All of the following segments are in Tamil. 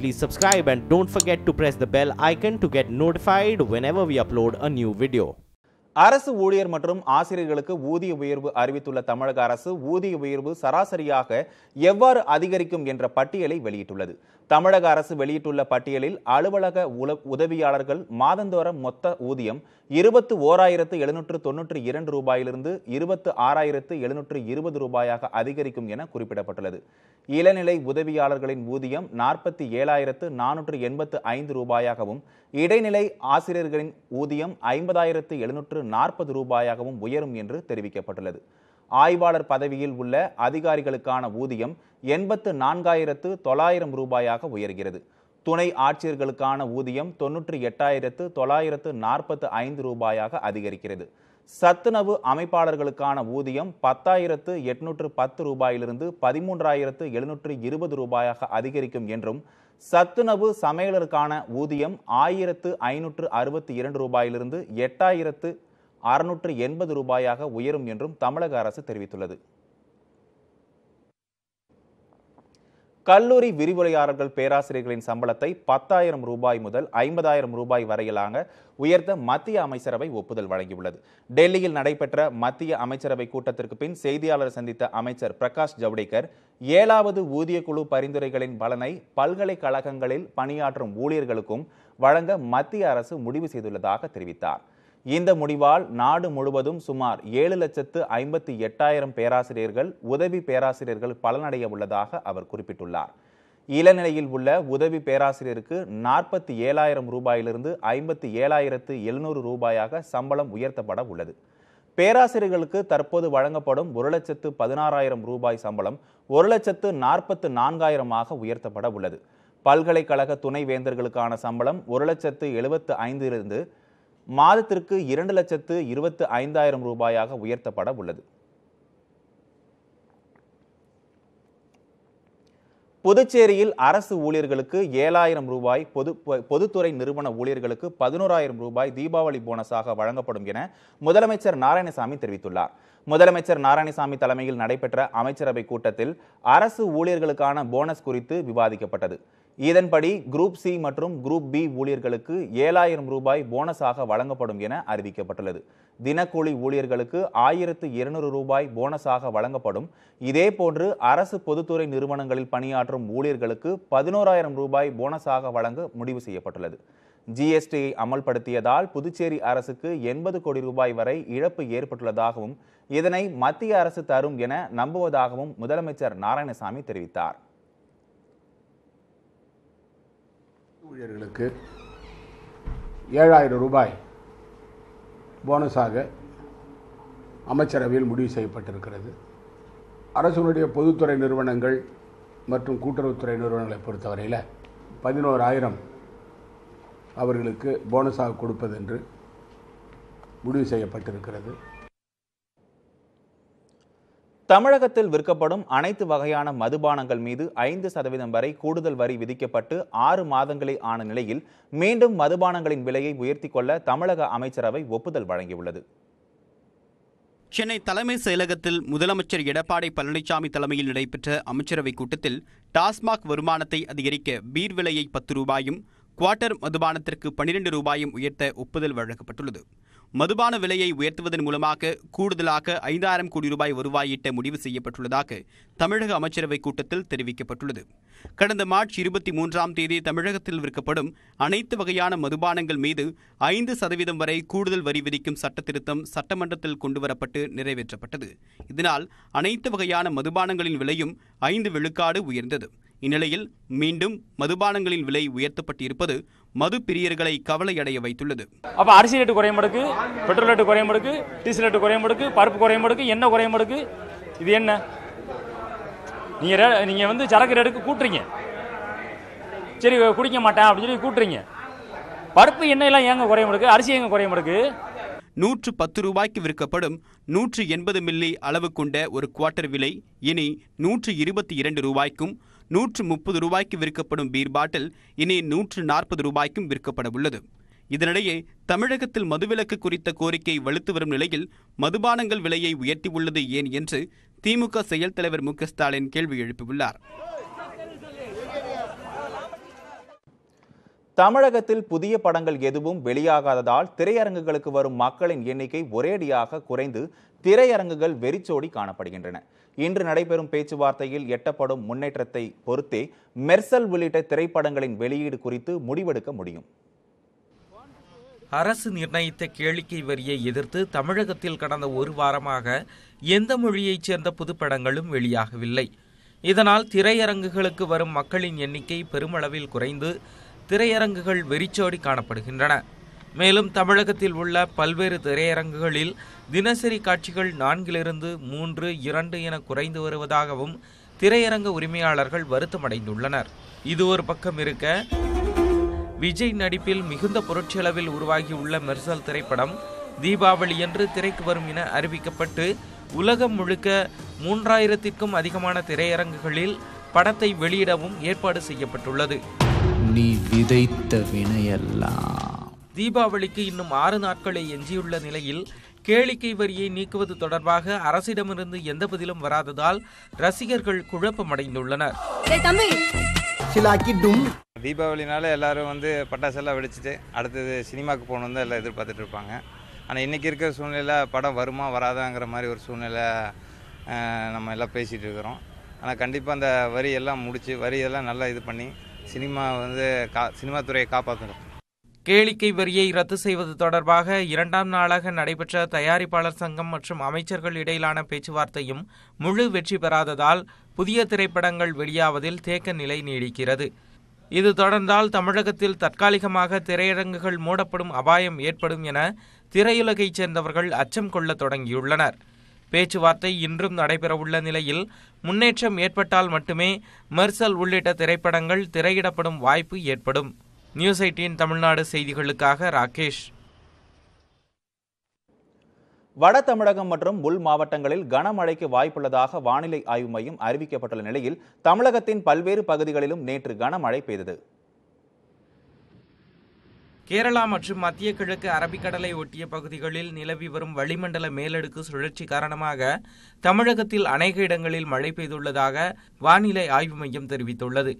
please subscribe and don't forget to press the bell icon to get notified whenever we upload a new video. அரசு ஊழியர் மற்றும் ஆசிரியர்களுக்கு ஊதிய உயர்வு அறிவித்துள்ள தமிழக அரசு ஊதிய உயர்வு சராசரியாக எவ்வாறு அதிகரிக்கும் என்ற பட்டியலை வெளியிட்டுள்ளது தமிழக அரசு வெளியிட்டுள்ள பட்டியலில் அலுவலக உதவியாளர்கள் மாதந்தோறும் மொத்த ஊதியம் இருபத்து ஓராயிரத்து எழுநூற்று தொன்னூற்று இரண்டு ரூபாயிலிருந்து இருபத்து ஆறாயிரத்து எழுநூற்று இருபது ரூபாயாக அதிகரிக்கும் என குறிப்பிடப்பட்டுள்ளது இளநிலை உதவியாளர்களின் ஊதியம் நாற்பத்தி ஏழாயிரத்து நானூற்று எண்பத்து ஐந்து ரூபாயாகவும் இடைநிலை ஆசிரியர்களின் ஊதியம் ஐம்பதாயிரத்து எழுநூற்று நாற்பது ரூபாயாகவும் உயரும் என்று தெரிவிக்கப்பட்டுள்ளது ஆய்வாளர் பதவியில் உள்ள அதிகாரிகளுக்கான ஊதியம் எண்பத்து நான்காயிரத்து தொள்ளாயிரம் ரூபாயாக உயர்கிறது துணை ஆட்சியர்களுக்கான ஊதியம் தொன்னூற்றி எட்டாயிரத்து தொள்ளாயிரத்து நாற்பத்து ஐந்து ரூபாயாக அதிகரிக்கிறது சத்துணவு அமைப்பாளர்களுக்கான ஊதியம் பத்தாயிரத்து எட்நூற்று பத்து ரூபாயிலிருந்து பதிமூன்றாயிரத்து எழுநூற்று இருபது ரூபாயாக அதிகரிக்கும் என்றும் சத்துணவு சமையலருக்கான ஊதியம் ஆயிரத்து ஐநூற்று அறுபத்தி இரண்டு ரூபாயிலிருந்து எட்டாயிரத்து அறுநூற்று எண்பது ரூபாயாக உயரும் என்றும் தமிழக அரசு தெரிவித்துள்ளது கல்லூரி விரிவுரையாளர்கள் பேராசிரியர்களின் சம்பளத்தை பத்தாயிரம் ரூபாய் முதல் ஐம்பதாயிரம் ரூபாய் வரையிலாக உயர்த்த மத்திய அமைச்சரவை ஒப்புதல் வழங்கியுள்ளது டெல்லியில் நடைபெற்ற மத்திய அமைச்சரவை கூட்டத்திற்கு பின் செய்தியாளர் சந்தித்த அமைச்சர் பிரகாஷ் ஜவடேகர் ஏழாவது ஊதிய குழு பரிந்துரைகளின் பலனை பல்கலைக்கழகங்களில் பணியாற்றும் ஊழியர்களுக்கும் வழங்க மத்திய அரசு முடிவு செய்துள்ளதாக தெரிவித்தார் இந்த முடிவால் நாடு முழுவதும் சுமார் ஏழு லட்சத்து ஐம்பத்தி எட்டாயிரம் பேராசிரியர்கள் உதவி பேராசிரியர்கள் பலனடைய உள்ளதாக அவர் குறிப்பிட்டுள்ளார் இளநிலையில் உள்ள உதவி பேராசிரியருக்கு நாற்பத்தி ஏழாயிரம் ரூபாயிலிருந்து ஐம்பத்தி ஏழாயிரத்து எழுநூறு ரூபாயாக சம்பளம் உயர்த்தப்பட உள்ளது பேராசிரியர்களுக்கு தற்போது வழங்கப்படும் ஒரு லட்சத்து பதினாறாயிரம் ரூபாய் சம்பளம் ஒரு லட்சத்து நாற்பத்து நான்காயிரமாக உயர்த்தப்பட உள்ளது பல்கலைக்கழக துணைவேந்தர்களுக்கான சம்பளம் ஒரு லட்சத்து எழுபத்து ஐந்திலிருந்து மாதத்திற்கு இரண்டு லட்சத்து இருபத்து ஐந்தாயிரம் ரூபாயாக உயர்த்தப்பட உள்ளது புதுச்சேரியில் அரசு ஊழியர்களுக்கு ஏழாயிரம் ரூபாய் பொது பொதுத்துறை நிறுவன ஊழியர்களுக்கு பதினோராயிரம் ரூபாய் தீபாவளி போனஸாக வழங்கப்படும் என முதலமைச்சர் நாராயணசாமி தெரிவித்துள்ளார் முதலமைச்சர் நாராயணசாமி தலைமையில் நடைபெற்ற அமைச்சரவை கூட்டத்தில் அரசு ஊழியர்களுக்கான போனஸ் குறித்து விவாதிக்கப்பட்டது இதன்படி குரூப் சி மற்றும் குரூப் பி ஊழியர்களுக்கு ஏழாயிரம் ரூபாய் போனஸாக வழங்கப்படும் என அறிவிக்கப்பட்டுள்ளது தினக்கூலி ஊழியர்களுக்கு ஆயிரத்து இருநூறு ரூபாய் போனஸாக வழங்கப்படும் இதேபோன்று அரசு பொதுத்துறை நிறுவனங்களில் பணியாற்றும் ஊழியர்களுக்கு பதினோராயிரம் ரூபாய் போனஸாக வழங்க முடிவு செய்யப்பட்டுள்ளது ஜிஎஸ்டியை அமல்படுத்தியதால் புதுச்சேரி அரசுக்கு எண்பது கோடி ரூபாய் வரை இழப்பு ஏற்பட்டுள்ளதாகவும் இதனை மத்திய அரசு தரும் என நம்புவதாகவும் முதலமைச்சர் நாராயணசாமி தெரிவித்தார் ஊழியர்களுக்கு ஏழாயிரம் ரூபாய் போனஸாக அமைச்சரவையில் முடிவு செய்யப்பட்டிருக்கிறது அரசுடைய பொதுத்துறை நிறுவனங்கள் மற்றும் கூட்டுறவுத்துறை நிறுவனங்களை பொறுத்தவரையில் பதினோராயிரம் அவர்களுக்கு போனஸாக கொடுப்பதென்று முடிவு செய்யப்பட்டிருக்கிறது தமிழகத்தில் விற்கப்படும் அனைத்து வகையான மதுபானங்கள் மீது ஐந்து சதவீதம் வரை கூடுதல் வரி விதிக்கப்பட்டு ஆறு மாதங்களே ஆன நிலையில் மீண்டும் மதுபானங்களின் விலையை உயர்த்தி கொள்ள தமிழக அமைச்சரவை ஒப்புதல் வழங்கியுள்ளது சென்னை தலைமை செயலகத்தில் முதலமைச்சர் எடப்பாடி பழனிசாமி தலைமையில் நடைபெற்ற அமைச்சரவைக் கூட்டத்தில் டாஸ்மாக் வருமானத்தை அதிகரிக்க பீர் விலையை பத்து ரூபாயும் குவார்ட்டர் மதுபானத்திற்கு பனிரெண்டு ரூபாயும் உயர்த்த ஒப்புதல் வழங்கப்பட்டுள்ளது மதுபான விலையை உயர்த்துவதன் மூலமாக கூடுதலாக ஐந்தாயிரம் கோடி ரூபாய் வருவாயிட்ட முடிவு செய்யப்பட்டுள்ளதாக தமிழக அமைச்சரவை கூட்டத்தில் தெரிவிக்கப்பட்டுள்ளது கடந்த மார்ச் இருபத்தி மூன்றாம் தேதி தமிழகத்தில் விற்கப்படும் அனைத்து வகையான மதுபானங்கள் மீது ஐந்து சதவீதம் வரை கூடுதல் வரி விதிக்கும் சட்ட திருத்தம் சட்டமன்றத்தில் கொண்டுவரப்பட்டு நிறைவேற்றப்பட்டது இதனால் அனைத்து வகையான மதுபானங்களின் விலையும் ஐந்து விழுக்காடு உயர்ந்தது இந்நிலையில் மீண்டும் மதுபானங்களின் விலை உயர்த்தப்பட்டிருப்பது மது பிரியர்களை கவலையடைய வைத்துள்ளது அப்போ அரிசி ரேட்டு குறைய மடுக்கு பெட்ரோல் ரேட்டு குறைய மாட்டுக்கு டீசல் ரேட்டு குறைய மாட்டுக்கு பருப்பு குறைய மாட்டுக்கு என்ன குறைய மாட்டுக்கு இது என்ன நீங்க நீங்க வந்து சரக்கு ரேட்டுக்கு கூட்டுறீங்க சரி குடிக்க மாட்டேன் அப்படின்னு சொல்லி கூட்டுறீங்க பருப்பு எல்லாம் ஏங்க குறைய மாட்டுக்கு அரிசி ஏங்க குறைய மாட்டுக்கு நூற்று பத்து ரூபாய்க்கு விற்கப்படும் நூற்று எண்பது மில்லி அளவு கொண்ட ஒரு குவார்ட்டர் விலை இனி நூற்று இருபத்தி இரண்டு ரூபாய்க்கும் நூற்று முப்பது ரூபாய்க்கு விற்கப்படும் பீர் பாட்டில் இனி நூற்று நாற்பது ரூபாய்க்கும் விற்கப்பட உள்ளது இதனிடையே தமிழகத்தில் மதுவிலக்கு குறித்த கோரிக்கை வலுத்து வரும் நிலையில் மதுபானங்கள் விலையை உயர்த்தியுள்ளது ஏன் என்று திமுக செயல் தலைவர் மு ஸ்டாலின் கேள்வி எழுப்பியுள்ளார் தமிழகத்தில் புதிய படங்கள் எதுவும் வெளியாகாததால் திரையரங்குகளுக்கு வரும் மக்களின் எண்ணிக்கை ஒரேடியாக குறைந்து திரையரங்குகள் வெறிச்சோடி காணப்படுகின்றன இன்று நடைபெறும் பேச்சுவார்த்தையில் எட்டப்படும் முன்னேற்றத்தை பொறுத்தே மெர்சல் உள்ளிட்ட திரைப்படங்களின் வெளியீடு குறித்து முடிவெடுக்க முடியும் அரசு நிர்ணயித்த கேளிக்கை வரியை எதிர்த்து தமிழகத்தில் கடந்த ஒரு வாரமாக எந்த மொழியைச் சேர்ந்த புதுப்படங்களும் வெளியாகவில்லை இதனால் திரையரங்குகளுக்கு வரும் மக்களின் எண்ணிக்கை பெருமளவில் குறைந்து திரையரங்குகள் வெறிச்சோடி காணப்படுகின்றன மேலும் தமிழகத்தில் உள்ள பல்வேறு திரையரங்குகளில் தினசரி காட்சிகள் நான்கிலிருந்து மூன்று இரண்டு என குறைந்து வருவதாகவும் திரையரங்க உரிமையாளர்கள் வருத்தமடைந்துள்ளனர் இது ஒரு பக்கம் இருக்க விஜய் நடிப்பில் மிகுந்த பொருட்செலவில் உருவாகியுள்ள மெர்சல் திரைப்படம் தீபாவளியன்று திரைக்கு வரும் என அறிவிக்கப்பட்டு உலகம் முழுக்க மூன்றாயிரத்திற்கும் அதிகமான திரையரங்குகளில் படத்தை வெளியிடவும் ஏற்பாடு செய்யப்பட்டுள்ளது நீ விதைத்த வினையெல்லாம் தீபாவளிக்கு இன்னும் ஆறு நாட்களை எஞ்சியுள்ள நிலையில் கேளிக்கை வரியை நீக்குவது தொடர்பாக அரசிடமிருந்து எந்த பதிலும் வராததால் ரசிகர்கள் குழப்பமடைந்துள்ளனர் தீபாவளினால எல்லாரும் வந்து பட்டாசெல்லாம் வெடிச்சிட்டு அடுத்தது சினிமாவுக்கு போகணுன்னு தான் எல்லாம் எதிர்பார்த்துட்டு இருப்பாங்க ஆனால் இன்றைக்கி இருக்கிற சூழ்நிலை படம் வருமா வராதாங்கிற மாதிரி ஒரு சூழ்நிலை நம்ம எல்லாம் பேசிகிட்டு இருக்கிறோம் ஆனால் கண்டிப்பாக அந்த வரி எல்லாம் முடித்து வரியெல்லாம் நல்லா இது பண்ணி சினிமா வந்து கா சினிமா துறையை காப்பாற்றணும் கேளிக்கை வரியை ரத்து செய்வது தொடர்பாக இரண்டாம் நாளாக நடைபெற்ற தயாரிப்பாளர் சங்கம் மற்றும் அமைச்சர்கள் இடையிலான பேச்சுவார்த்தையும் முழு வெற்றி பெறாததால் புதிய திரைப்படங்கள் வெளியாவதில் தேக்க நிலை நீடிக்கிறது இது தொடர்ந்தால் தமிழகத்தில் தற்காலிகமாக திரையரங்குகள் மூடப்படும் அபாயம் ஏற்படும் என திரையுலகைச் சேர்ந்தவர்கள் அச்சம் கொள்ள தொடங்கியுள்ளனர் பேச்சுவார்த்தை இன்றும் நடைபெறவுள்ள நிலையில் முன்னேற்றம் ஏற்பட்டால் மட்டுமே மெர்சல் உள்ளிட்ட திரைப்படங்கள் திரையிடப்படும் வாய்ப்பு ஏற்படும் நியூஸ் எயிட்டின் தமிழ்நாடு செய்திகளுக்காக ராகேஷ் வட தமிழகம் மற்றும் உள் மாவட்டங்களில் கனமழைக்கு வாய்ப்புள்ளதாக வானிலை ஆய்வு மையம் அறிவிக்கப்பட்டுள்ள நிலையில் தமிழகத்தின் பல்வேறு பகுதிகளிலும் நேற்று கனமழை பெய்தது கேரளா மற்றும் மத்திய கிழக்கு அரபிக்கடலை ஒட்டிய பகுதிகளில் நிலவி வரும் வளிமண்டல மேலடுக்கு சுழற்சி காரணமாக தமிழகத்தில் அநேக இடங்களில் மழை பெய்துள்ளதாக வானிலை ஆய்வு மையம் தெரிவித்துள்ளது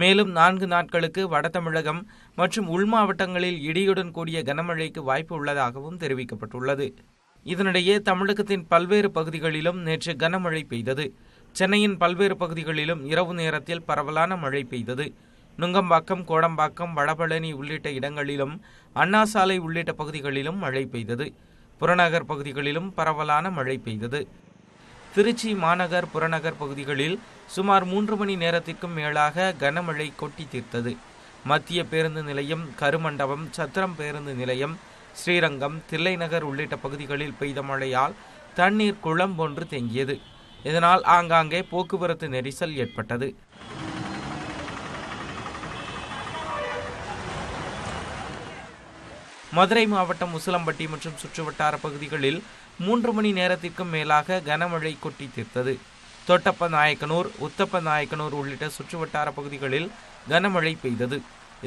மேலும் நான்கு நாட்களுக்கு வட தமிழகம் மற்றும் உள் மாவட்டங்களில் இடியுடன் கூடிய கனமழைக்கு வாய்ப்பு உள்ளதாகவும் தெரிவிக்கப்பட்டுள்ளது இதனிடையே தமிழகத்தின் பல்வேறு பகுதிகளிலும் நேற்று கனமழை பெய்தது சென்னையின் பல்வேறு பகுதிகளிலும் இரவு நேரத்தில் பரவலான மழை பெய்தது நுங்கம்பாக்கம் கோடம்பாக்கம் வடபழனி உள்ளிட்ட இடங்களிலும் அண்ணா சாலை உள்ளிட்ட பகுதிகளிலும் மழை பெய்தது புறநகர் பகுதிகளிலும் பரவலான மழை பெய்தது திருச்சி மாநகர் புறநகர் பகுதிகளில் சுமார் மூன்று மணி நேரத்திற்கும் மேலாக கனமழை கொட்டி தீர்த்தது மத்திய பேருந்து நிலையம் கருமண்டபம் சத்திரம் பேருந்து நிலையம் ஸ்ரீரங்கம் தில்லைநகர் உள்ளிட்ட பகுதிகளில் பெய்த மழையால் தண்ணீர் குளம் போன்று தேங்கியது இதனால் ஆங்காங்கே போக்குவரத்து நெரிசல் ஏற்பட்டது மதுரை மாவட்டம் உசிலம்பட்டி மற்றும் சுற்றுவட்டார பகுதிகளில் மூன்று மணி நேரத்திற்கும் மேலாக கனமழை கொட்டி தீர்த்தது தொட்டப்ப நாயக்கனூர் உத்தப்ப நாயக்கனூர் உள்ளிட்ட சுற்றுவட்டார பகுதிகளில் கனமழை பெய்தது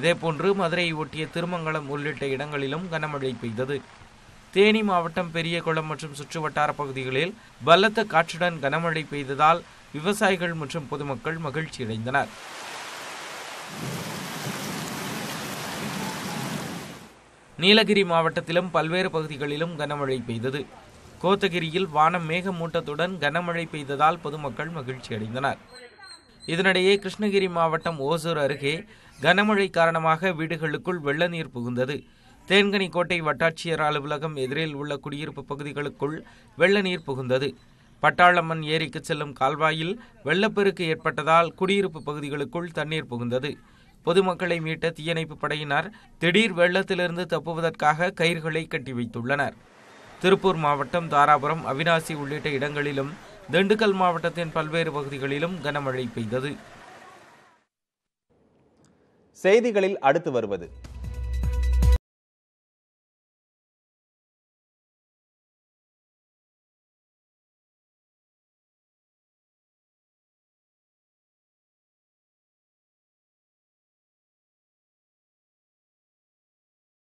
இதேபோன்று மதுரையை ஒட்டிய திருமங்கலம் உள்ளிட்ட இடங்களிலும் கனமழை பெய்தது தேனி மாவட்டம் பெரியகுளம் மற்றும் சுற்றுவட்டார பகுதிகளில் பலத்த காற்றுடன் கனமழை பெய்ததால் விவசாயிகள் மற்றும் பொதுமக்கள் மகிழ்ச்சியடைந்தனர் நீலகிரி மாவட்டத்திலும் பல்வேறு பகுதிகளிலும் கனமழை பெய்தது கோத்தகிரியில் வானம் மேகமூட்டத்துடன் கனமழை பெய்ததால் பொதுமக்கள் மகிழ்ச்சி அடைந்தனர் இதனிடையே கிருஷ்ணகிரி மாவட்டம் ஓசூர் அருகே கனமழை காரணமாக வீடுகளுக்குள் வெள்ள நீர் புகுந்தது தேன்கனி கோட்டை வட்டாட்சியர் அலுவலகம் எதிரில் உள்ள குடியிருப்பு பகுதிகளுக்குள் வெள்ள நீர் புகுந்தது பட்டாளம்மன் ஏரிக்கு செல்லும் கால்வாயில் வெள்ளப்பெருக்கு ஏற்பட்டதால் குடியிருப்பு பகுதிகளுக்குள் தண்ணீர் புகுந்தது பொதுமக்களை மீட்ட தீயணைப்பு படையினர் திடீர் வெள்ளத்திலிருந்து தப்புவதற்காக கயிர்களை கட்டி வைத்துள்ளனர் திருப்பூர் மாவட்டம் தாராபுரம் அவினாசி உள்ளிட்ட இடங்களிலும் திண்டுக்கல் மாவட்டத்தின் பல்வேறு பகுதிகளிலும் கனமழை பெய்தது செய்திகளில் அடுத்து வருவது